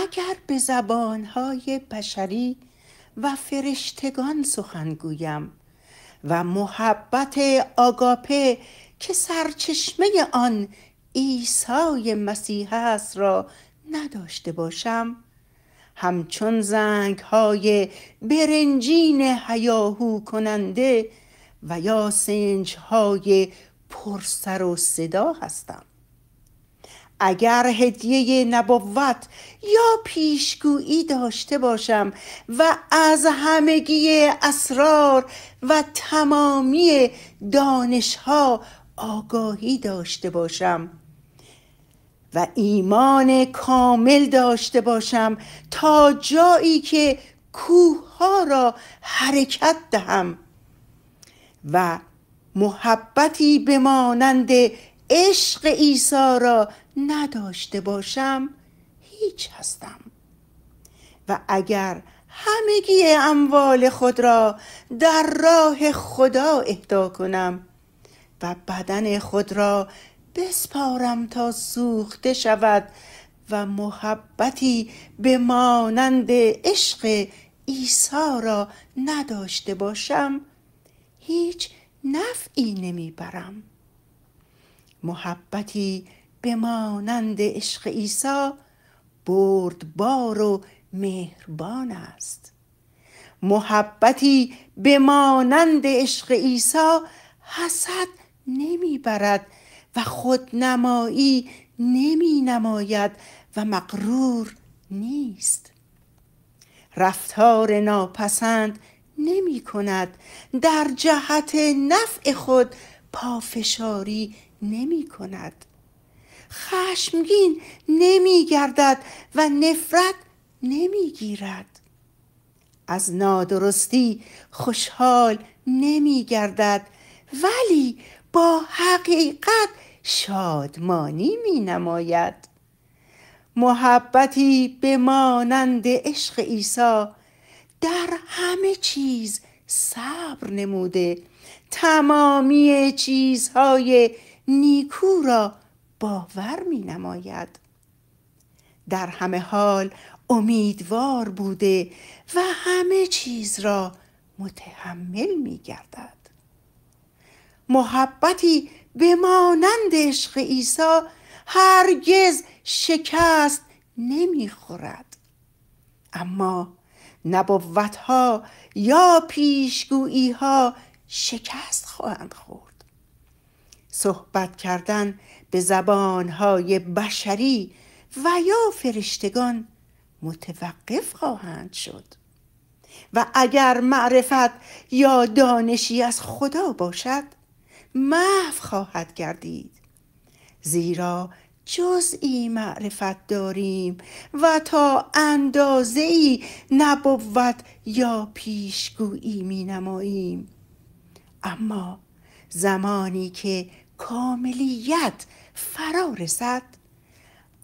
اگر به زبانهای بشری و فرشتگان سخن گویم و محبت آگاپه که سرچشمه آن عیسی مسیح است را نداشته باشم همچون زنگ های برنجین هیاهو کننده و یا سنج های پرسر و صدا هستم اگر هدیه نبوت یا پیشگویی داشته باشم و از همگی اسرار و تمامی دانشها آگاهی داشته باشم و ایمان کامل داشته باشم تا جایی که کوه را حرکت دهم و محبتی به مانند عشق عیسی را نداشته باشم هیچ هستم و اگر همگی اموال خود را در راه خدا اهدا کنم و بدن خود را بسپارم تا سوخته شود و محبتی به مانند عشق عیسی را نداشته باشم هیچ نفعی نمیبرم محبتی به مانند عشق عیسی بردبار و مهربان است محبتی به مانند عشق عیسی حسد نمیبرد و خودنمایی نمی نماید و مقرور نیست رفتار ناپسند نمی کند در جهت نفع خود پافشاری نمی کند خشمگین نمی گردد و نفرت نمی گیرد از نادرستی خوشحال نمی گردد ولی با حقیقت شادمانی می نماید محبتی به مانند عشق عیسی در همه چیز صبر نموده تمامی چیزهای نیکو را باور می نماید در همه حال امیدوار بوده و همه چیز را متحمل می گردد محبتی به مانند عشق عیسی هرگز شکست نمیخورد اما نبوتها یا پیشگویی ها شکست خواهند خورد صحبت کردن به زبانهای بشری و یا فرشتگان متوقف خواهند شد و اگر معرفت یا دانشی از خدا باشد محو خواهد گردید زیرا جزئی معرفت داریم و تا اندازه ای نبوت یا پیشگویی می نماییم اما زمانی که کاملیت فرا رسد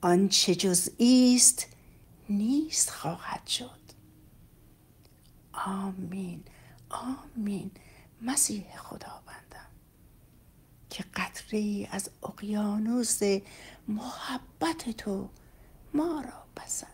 آنچه جزئی است نیست خواهد شد آمین آمین مسیح خداوندم که قطره از اقیانوس محبت تو ما را بسد